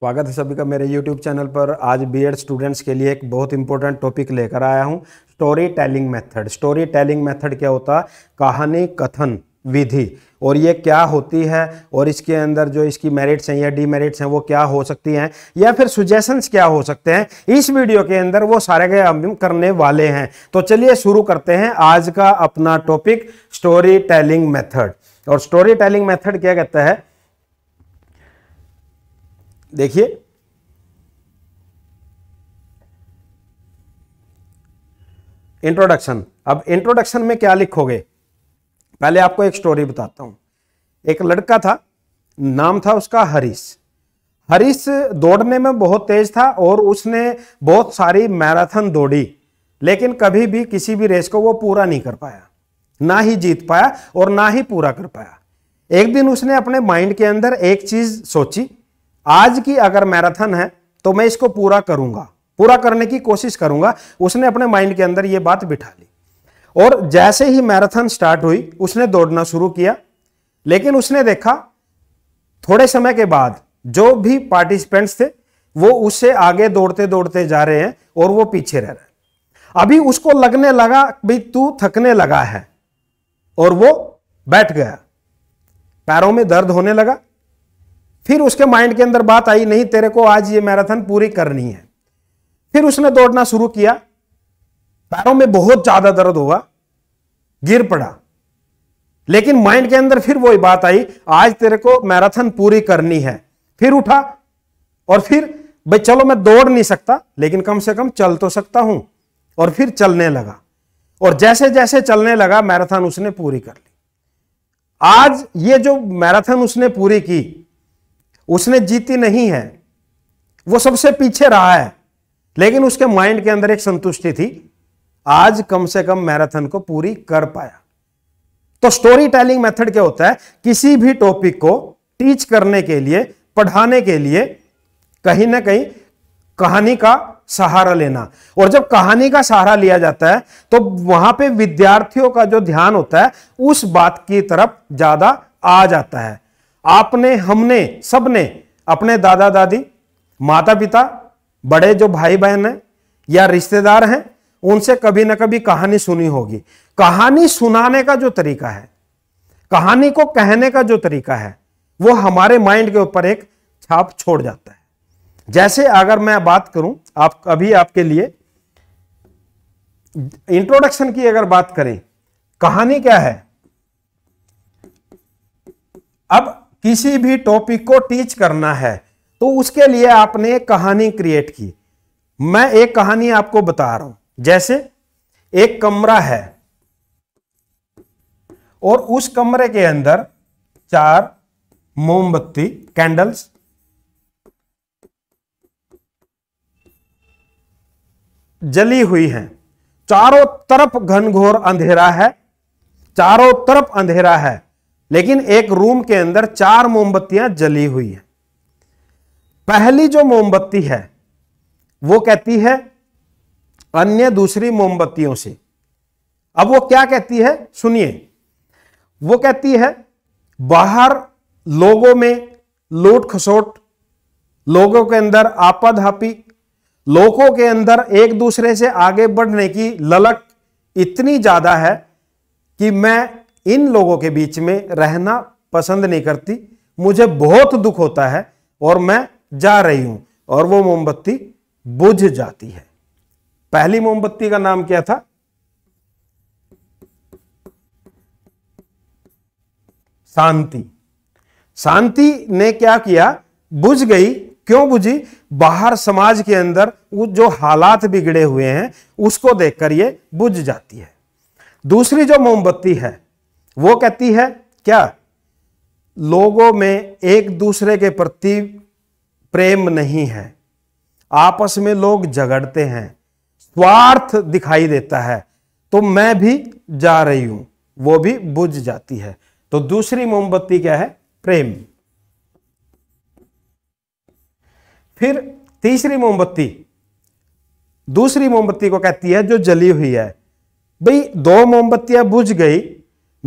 स्वागत है सभी का मेरे YouTube चैनल पर आज एड स्टूडेंट्स के लिए एक बहुत इंपॉर्टेंट टॉपिक लेकर आया हूँ story telling method story telling method क्या होता है कहानी कथन विधि और ये क्या होती है और इसके अंदर जो इसकी मेरिट्स हैं या डीमेरिट्स हैं वो क्या हो सकती हैं या फिर सुजेशंस क्या हो सकते हैं इस वीडियो के अंदर वो सारे के हम करने वाले हैं तो चलिए शुरू करते हैं आज का अपना टॉपिक स्टोरी टेलिंग मेथड और स्टोरी टेलिंग मेथड क्या कहता है देखिए इंट्रोडक्शन अब इंट्रोडक्शन में क्या लिखोगे पहले आपको एक स्टोरी बताता हूं एक लड़का था नाम था उसका हरीश हरीश दौड़ने में बहुत तेज था और उसने बहुत सारी मैराथन दौड़ी लेकिन कभी भी किसी भी रेस को वो पूरा नहीं कर पाया ना ही जीत पाया और ना ही पूरा कर पाया एक दिन उसने अपने माइंड के अंदर एक चीज सोची आज की अगर मैराथन है तो मैं इसको पूरा करूंगा पूरा करने की कोशिश करूंगा उसने अपने माइंड के अंदर यह बात बिठा ली और जैसे ही मैराथन स्टार्ट हुई उसने दौड़ना शुरू किया लेकिन उसने देखा थोड़े समय के बाद जो भी पार्टिसिपेंट्स थे वो उससे आगे दौड़ते दौड़ते जा रहे हैं और वो पीछे रह रहे हैं अभी उसको लगने लगा भाई तू थकने लगा है और वो बैठ गया पैरों में दर्द होने लगा फिर उसके माइंड के अंदर बात आई नहीं तेरे को आज ये मैराथन पूरी करनी है फिर उसने दौड़ना शुरू किया पैरों में बहुत ज्यादा दर्द हुआ गिर पड़ा लेकिन माइंड के अंदर फिर वही बात आई आज तेरे को मैराथन पूरी करनी है फिर उठा और फिर भाई चलो मैं दौड़ नहीं सकता लेकिन कम से कम चल तो सकता हूं और फिर चलने लगा और जैसे जैसे चलने लगा मैराथन उसने पूरी कर ली आज ये जो मैराथन उसने पूरी की उसने जीती नहीं है वो सबसे पीछे रहा है लेकिन उसके माइंड के अंदर एक संतुष्टि थी आज कम से कम मैराथन को पूरी कर पाया तो स्टोरी टेलिंग मेथड क्या होता है किसी भी टॉपिक को टीच करने के लिए पढ़ाने के लिए कहीं ना कहीं कहानी का सहारा लेना और जब कहानी का सहारा लिया जाता है तो वहां पे विद्यार्थियों का जो ध्यान होता है उस बात की तरफ ज्यादा आ जाता है आपने हमने सबने अपने दादा दादी माता पिता बड़े जो भाई बहन हैं या रिश्तेदार हैं उनसे कभी ना कभी कहानी सुनी होगी कहानी सुनाने का जो तरीका है कहानी को कहने का जो तरीका है वो हमारे माइंड के ऊपर एक छाप छोड़ जाता है जैसे अगर मैं बात करूं आप अभी आपके लिए इंट्रोडक्शन की अगर बात करें कहानी क्या है अब किसी भी टॉपिक को टीच करना है तो उसके लिए आपने एक कहानी क्रिएट की मैं एक कहानी आपको बता रहा हूं जैसे एक कमरा है और उस कमरे के अंदर चार मोमबत्ती कैंडल्स जली हुई हैं चारों तरफ घनघोर अंधेरा है चारों तरफ अंधेरा है लेकिन एक रूम के अंदर चार मोमबत्तियां जली हुई हैं पहली जो मोमबत्ती है वो कहती है अन्य दूसरी मोमबत्तियों से अब वो क्या कहती है सुनिए वो कहती है बाहर लोगों में लूट खसोट लोगों के अंदर आपद हापी लोगों के अंदर एक दूसरे से आगे बढ़ने की ललक इतनी ज्यादा है कि मैं इन लोगों के बीच में रहना पसंद नहीं करती मुझे बहुत दुख होता है और मैं जा रही हूं और वो मोमबत्ती बुझ जाती है पहली मोमबत्ती का नाम क्या था शांति शांति ने क्या किया बुझ गई क्यों बुझी बाहर समाज के अंदर वो जो हालात बिगड़े हुए हैं उसको देखकर ये बुझ जाती है दूसरी जो मोमबत्ती है वो कहती है क्या लोगों में एक दूसरे के प्रति प्रेम नहीं है आपस में लोग झगड़ते हैं स्वार्थ दिखाई देता है तो मैं भी जा रही हूं वो भी बुझ जाती है तो दूसरी मोमबत्ती क्या है प्रेम फिर तीसरी मोमबत्ती दूसरी मोमबत्ती को कहती है जो जली हुई है भाई दो मोमबत्तियां बुझ गई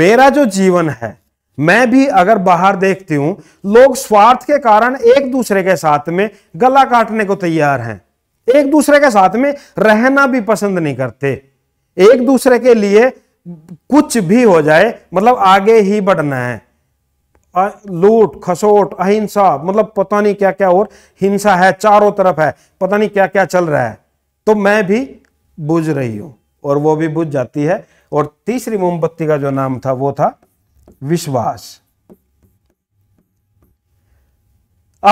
मेरा जो जीवन है मैं भी अगर बाहर देखती हूं लोग स्वार्थ के कारण एक दूसरे के साथ में गला काटने को तैयार हैं एक दूसरे के साथ में रहना भी पसंद नहीं करते एक दूसरे के लिए कुछ भी हो जाए मतलब आगे ही बढ़ना है लूट खसोट अहिंसा मतलब पता नहीं क्या क्या और हिंसा है चारों तरफ है पता नहीं क्या क्या चल रहा है तो मैं भी बुझ रही हूं और वो भी बुझ जाती है और तीसरी मोमबत्ती का जो नाम था वो था विश्वास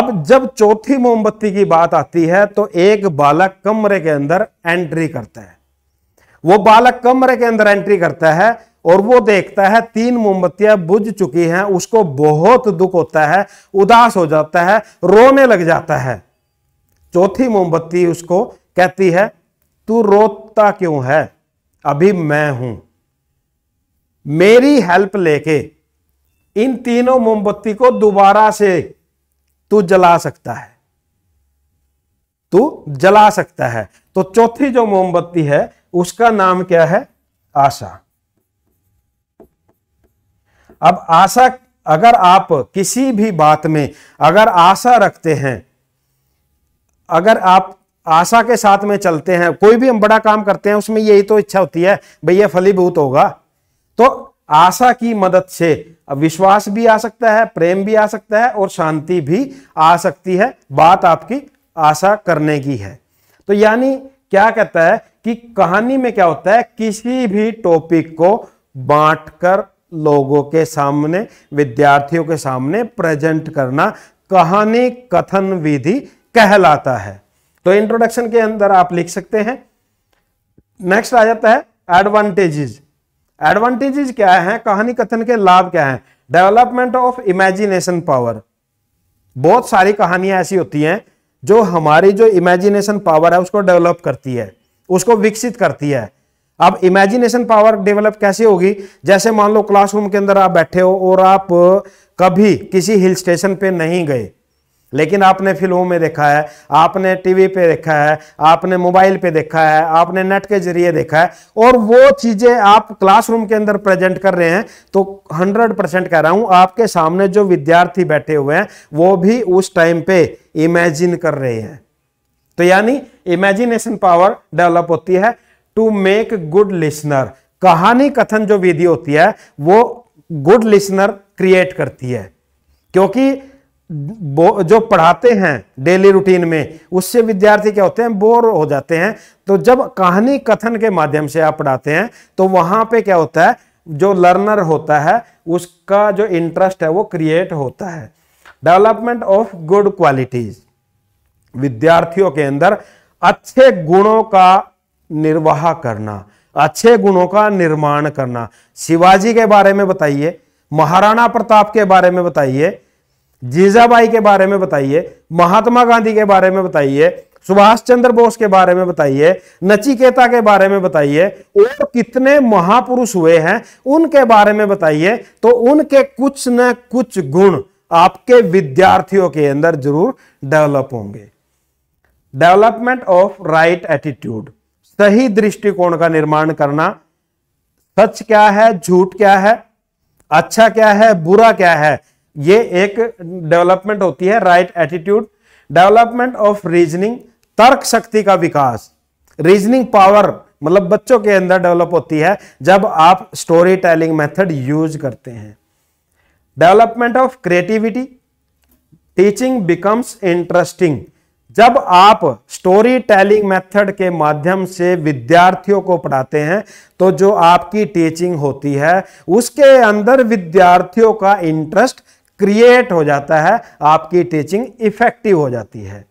अब जब चौथी मोमबत्ती की बात आती है तो एक बालक कमरे के अंदर एंट्री करता है वो बालक कमरे के अंदर एंट्री करता है और वो देखता है तीन मोमबत्तियां बुझ चुकी हैं उसको बहुत दुख होता है उदास हो जाता है रोने लग जाता है चौथी मोमबत्ती उसको कहती है तू रोता क्यों है अभी मैं हूं मेरी हेल्प लेके इन तीनों मोमबत्ती को दोबारा से तू जला सकता है तू जला सकता है तो चौथी जो मोमबत्ती है उसका नाम क्या है आशा अब आशा अगर आप किसी भी बात में अगर आशा रखते हैं अगर आप आशा के साथ में चलते हैं कोई भी हम बड़ा काम करते हैं उसमें यही तो इच्छा होती है भैया फलीभूत होगा तो आशा की मदद से विश्वास भी आ सकता है प्रेम भी आ सकता है और शांति भी आ सकती है बात आपकी आशा करने की है तो यानी क्या कहता है कि कहानी में क्या होता है किसी भी टॉपिक को बांटकर लोगों के सामने विद्यार्थियों के सामने प्रेजेंट करना कहानी कथन विधि कहलाता है तो इंट्रोडक्शन के अंदर आप लिख सकते हैं नेक्स्ट आ जाता है एडवांटेजेस एडवांटेजेस क्या है कहानी कथन के लाभ क्या है डेवलपमेंट ऑफ इमेजिनेशन पावर बहुत सारी कहानियां ऐसी होती हैं जो हमारी जो इमेजिनेशन पावर है उसको डेवलप करती है उसको विकसित करती है अब इमेजिनेशन पावर डेवलप कैसे होगी जैसे मान लो क्लासरूम के अंदर आप बैठे हो और आप कभी किसी हिल स्टेशन पे नहीं गए लेकिन आपने फिल्मों में देखा है आपने टीवी पे देखा है आपने मोबाइल पे देखा है आपने नेट के जरिए देखा है और वो चीज़ें आप क्लासरूम के अंदर प्रेजेंट कर रहे हैं तो 100 परसेंट कह रहा हूं आपके सामने जो विद्यार्थी बैठे हुए हैं वो भी उस टाइम पे इमेजिन कर रहे हैं तो यानी इमेजिनेशन पावर डेवलप होती है टू मेक गुड लिसनर कहानी कथन जो विधि होती है वो गुड लिसनर क्रिएट करती है क्योंकि जो पढ़ाते हैं डेली रूटीन में उससे विद्यार्थी क्या होते हैं बोर हो जाते हैं तो जब कहानी कथन के माध्यम से आप पढ़ाते हैं तो वहां पे क्या होता है जो लर्नर होता है उसका जो इंटरेस्ट है वो क्रिएट होता है डेवलपमेंट ऑफ गुड क्वालिटीज विद्यार्थियों के अंदर अच्छे गुणों का निर्वाह करना अच्छे गुणों का निर्माण करना शिवाजी के बारे में बताइए महाराणा प्रताप के बारे में बताइए जीजाबाई के बारे में बताइए महात्मा गांधी के बारे में बताइए सुभाष चंद्र बोस के बारे में बताइए नचिकेता के बारे में बताइए और कितने महापुरुष हुए हैं उनके बारे में बताइए तो उनके कुछ न कुछ गुण आपके विद्यार्थियों के अंदर जरूर डेवलप होंगे डेवलपमेंट ऑफ राइट एटीट्यूड सही दृष्टिकोण का निर्माण करना सच क्या है झूठ क्या है अच्छा क्या है बुरा क्या है ये एक डेवलपमेंट होती है right attitude development of reasoning तर्क शक्ति का विकास रीजनिंग पावर मतलब बच्चों के अंदर डेवलप होती है जब आप स्टोरी टेलिंग मेथड यूज करते हैं development of creativity teaching becomes interesting जब आप स्टोरी टेलिंग मेथड के माध्यम से विद्यार्थियों को पढ़ाते हैं तो जो आपकी टीचिंग होती है उसके अंदर विद्यार्थियों का इंटरेस्ट क्रिएट हो जाता है आपकी टीचिंग इफेक्टिव हो जाती है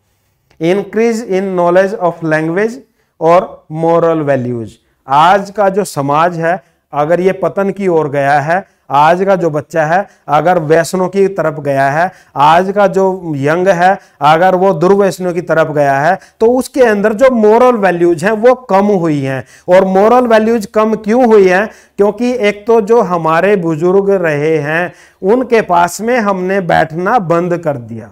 increase in knowledge of language और मॉरल वैल्यूज आज का जो समाज है अगर ये पतन की ओर गया है आज का जो बच्चा है अगर वैष्णव की तरफ गया है आज का जो यंग है अगर वो दुर्वैष्णव की तरफ गया है तो उसके अंदर जो मॉरल वैल्यूज हैं वो कम हुई हैं और मॉरल वैल्यूज कम क्यों हुई हैं क्योंकि एक तो जो हमारे बुजुर्ग रहे हैं उनके पास में हमने बैठना बंद कर दिया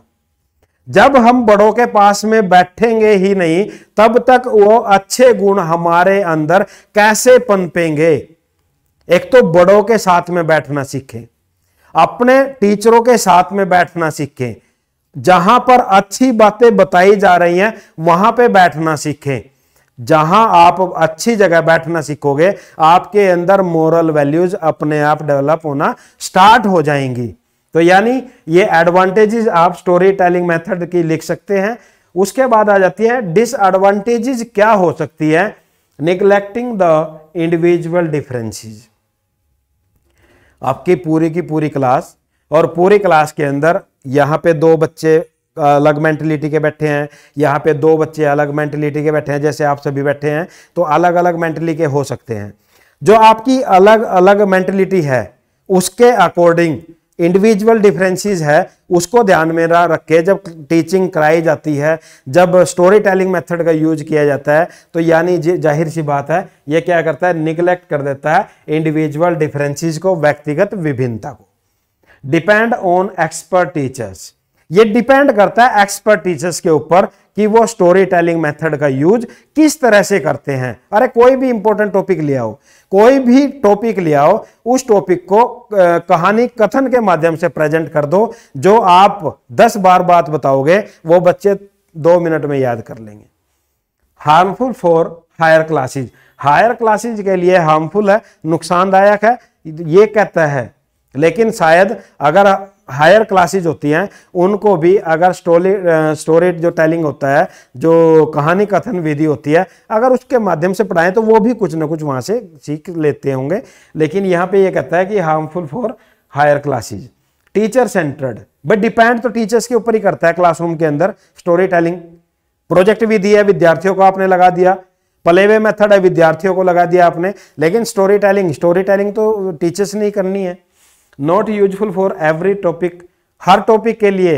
जब हम बड़ों के पास में बैठेंगे ही नहीं तब तक वो अच्छे गुण हमारे अंदर कैसे पनपेंगे एक तो बड़ों के साथ में बैठना सीखें अपने टीचरों के साथ में बैठना सीखें जहां पर अच्छी बातें बताई जा रही हैं वहां पे बैठना सीखें जहां आप अच्छी जगह बैठना सीखोगे आपके अंदर मॉरल वैल्यूज अपने आप डेवलप होना स्टार्ट हो जाएंगी तो यानी ये एडवांटेजेस आप स्टोरी टेलिंग मेथड की लिख सकते हैं उसके बाद आ जाती है डिसएडवांटेजेस क्या हो सकती है निगलेक्टिंग द इंडिविजुअल डिफरेंसेस आपकी पूरी की पूरी क्लास और पूरी क्लास के अंदर यहाँ पे दो बच्चे अलग मेंटलिटी के बैठे हैं यहाँ पे दो बच्चे अलग मेंटलिटी के बैठे हैं जैसे आप सभी बैठे हैं तो अलग अलग मेंटली के हो सकते हैं जो आपकी अलग अलग मेंटलिटी है उसके अकॉर्डिंग इंडिविजुअल डिफरेंसेस है उसको ध्यान में रख के जब टीचिंग कराई जाती है जब स्टोरी टेलिंग मेथड का यूज किया जाता है तो यानी जाहिर सी बात है ये क्या करता है निगलेक्ट कर देता है इंडिविजुअल डिफरेंसेस को व्यक्तिगत विभिन्नता को डिपेंड ऑन एक्सपर्ट टीचर्स ये डिपेंड करता है एक्सपर्ट टीचर्स के ऊपर कि वो स्टोरी टेलिंग मेथड का यूज किस तरह से करते हैं अरे कोई भी इंपॉर्टेंट टॉपिक ले आओ कोई भी टॉपिक ले आओ उस टॉपिक को कहानी कथन के माध्यम से प्रेजेंट कर दो जो आप दस बार बात बताओगे वो बच्चे दो मिनट में याद कर लेंगे harmful for higher classes higher classes के लिए हार्मफुल है नुकसानदायक है ये कहता है लेकिन शायद अगर हायर क्लासेज होती हैं उनको भी अगर स्टोरी स्टोरी जो टेलिंग होता है जो कहानी कथन विधि होती है अगर उसके माध्यम से पढ़ाएं तो वो भी कुछ ना कुछ वहाँ से सीख लेते होंगे लेकिन यहाँ पे ये कहता है कि harmful for higher classes teacher centred but depend तो टीचर्स के ऊपर ही करता है क्लासरूम के अंदर स्टोरी टेलिंग प्रोजेक्ट भी दिया विद्यार्थियों को आपने लगा दिया वे मेथड है विद्यार्थियों को लगा दिया आपने लेकिन स्टोरी टेलिंग स्टोरी टेलिंग तो टीचर्स ने ही करनी है not useful for every topic हर टॉपिक के लिए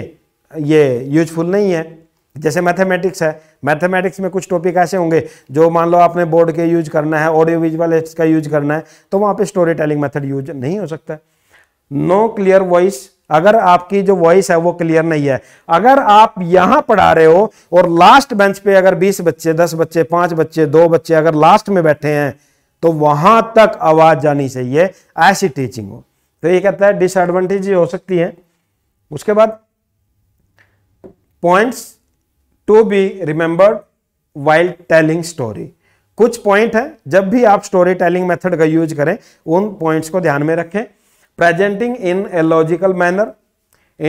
ये यूजफुल नहीं है जैसे मैथमेटिक्स है मैथमेटिक्स में कुछ टॉपिक ऐसे होंगे जो मान लो आपने बोर्ड के यूज करना है ऑडियो विजुअल एड्स का यूज करना है तो वहाँ पे स्टोरी टेलिंग मेथड यूज नहीं हो सकता नो क्लियर वॉइस अगर आपकी जो वॉइस है वो क्लियर नहीं है अगर आप यहाँ पढ़ा रहे हो और लास्ट बेंच पे अगर 20 बच्चे 10 बच्चे 5 बच्चे 2 बच्चे अगर लास्ट में बैठे हैं तो वहाँ तक आवाज जानी चाहिए ऐसी टीचिंग हो तो ये कहता है डिसएडवांटेज हो सकती है उसके बाद points to be remembered while telling story कुछ पॉइंट है जब भी आप स्टोरी टेलिंग मेथड का यूज करें उन पॉइंट्स को ध्यान में रखें presenting in a logical manner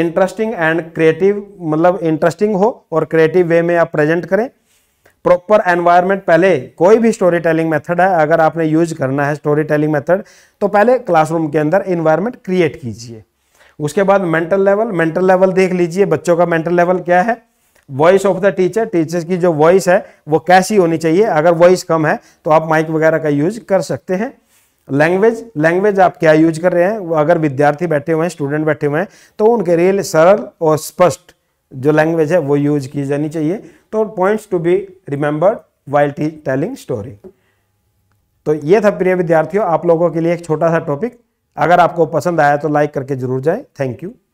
interesting and creative मतलब इंटरेस्टिंग हो और क्रिएटिव वे में आप प्रेजेंट करें प्रॉपर एनवायरनमेंट पहले कोई भी स्टोरी टेलिंग मेथड है अगर आपने यूज करना है स्टोरी टेलिंग मेथड तो पहले क्लासरूम के अंदर इन्वायरमेंट क्रिएट कीजिए उसके बाद मेंटल लेवल मेंटल लेवल देख लीजिए बच्चों का मेंटल लेवल क्या है voice of the teacher teachers की जो वॉइस है वो कैसी होनी चाहिए अगर वॉइस कम है तो आप माइक वगैरह का यूज कर सकते हैं लैंग्वेज लैंग्वेज आप क्या यूज कर रहे हैं अगर विद्यार्थी बैठे हुए हैं स्टूडेंट बैठे हुए हैं तो उनके लिए सरल और स्पष्ट जो लैंग्वेज है वो यूज की जानी चाहिए तो points to be remembered while टी टेलिंग स्टोरी तो ये था प्रिय विद्यार्थियों आप लोगों के लिए एक छोटा सा टॉपिक अगर आपको पसंद आया तो लाइक करके जरूर जाए थैंक यू